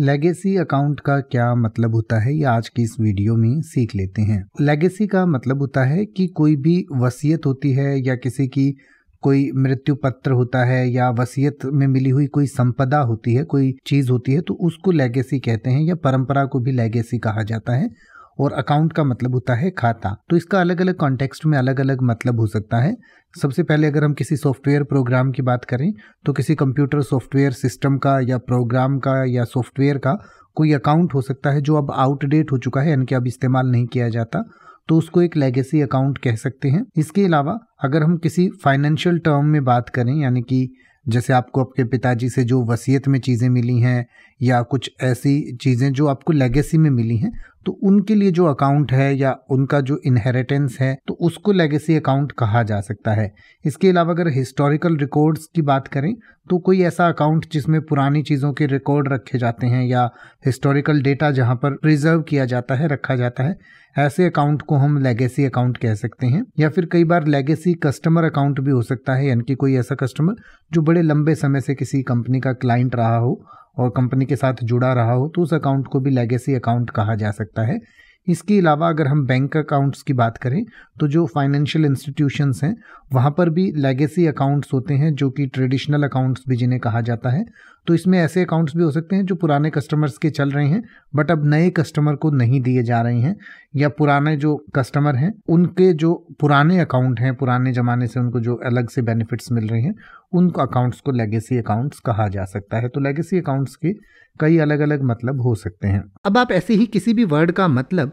legacy account का क्या मतलब होता है ये आज की इस वीडियो में सीख लेते हैं लेगेसी का मतलब होता है कि कोई भी वसीयत होती है या किसी की कोई मृत्यु पत्र होता है या वसीयत में मिली हुई कोई संपदा होती है कोई चीज़ होती है तो उसको लेगेसी कहते हैं या परंपरा को भी लेगेसी कहा जाता है और अकाउंट का मतलब होता है खाता तो इसका अलग अलग कॉन्टेक्स्ट में अलग अलग मतलब हो सकता है सबसे पहले अगर हम किसी सॉफ्टवेयर प्रोग्राम की बात करें तो किसी कंप्यूटर सॉफ्टवेयर सिस्टम का या प्रोग्राम का या सॉफ्टवेयर का कोई अकाउंट हो सकता है जो अब आउटडेट हो चुका है यानी कि अब इस्तेमाल नहीं किया जाता तो उसको एक लेगेसी अकाउंट कह सकते हैं इसके अलावा अगर हम किसी फाइनेंशियल टर्म में बात करें यानी कि जैसे आपको आपके पिताजी से जो वसीयत में चीज़ें मिली हैं या कुछ ऐसी चीज़ें जो आपको लेगेसी में मिली हैं तो उनके लिए जो अकाउंट है या उनका जो इनहेरिटेंस है तो उसको लेगेसी अकाउंट कहा जा सकता है इसके अलावा अगर हिस्टोरिकल रिकॉर्ड्स की बात करें तो कोई ऐसा अकाउंट जिसमें पुरानी चीज़ों के रिकॉर्ड रखे जाते हैं या हिस्टोरिकल डेटा जहाँ पर प्रिजर्व किया जाता है रखा जाता है ऐसे अकाउंट को हम लेगेसी अकाउंट कह सकते हैं या फिर कई बार लेगेसी कस्टमर अकाउंट भी हो सकता है यानी कि कोई ऐसा कस्टमर जो बड़े लंबे समय से किसी कंपनी का क्लाइंट रहा हो और कंपनी के साथ जुड़ा रहा हो तो उस अकाउंट को भी लेगेसी अकाउंट कहा जा सकता है इसके अलावा अगर हम बैंक अकाउंट्स की बात करें तो जो फाइनेंशियल इंस्टीट्यूशंस हैं वहाँ पर भी लेगेसी अकाउंट्स होते हैं जो कि ट्रेडिशनल अकाउंट्स भी जिन्हें कहा जाता है तो इसमें ऐसे अकाउंट्स भी हो सकते हैं जो पुराने कस्टमर्स के चल रहे हैं बट अब नए कस्टमर को नहीं दिए जा रहे हैं या पुराने जो कस्टमर हैं उनके जो पुराने अकाउंट हैं पुराने ज़माने से उनको जो अलग से बेनिफिट्स मिल रहे हैं उन अकाउंट्स को लेगेसी अकाउंट्स कहा जा सकता है तो लेगेसी अकाउंट्स के कई अलग अलग मतलब हो सकते हैं अब आप ऐसे ही किसी भी वर्ड का मतलब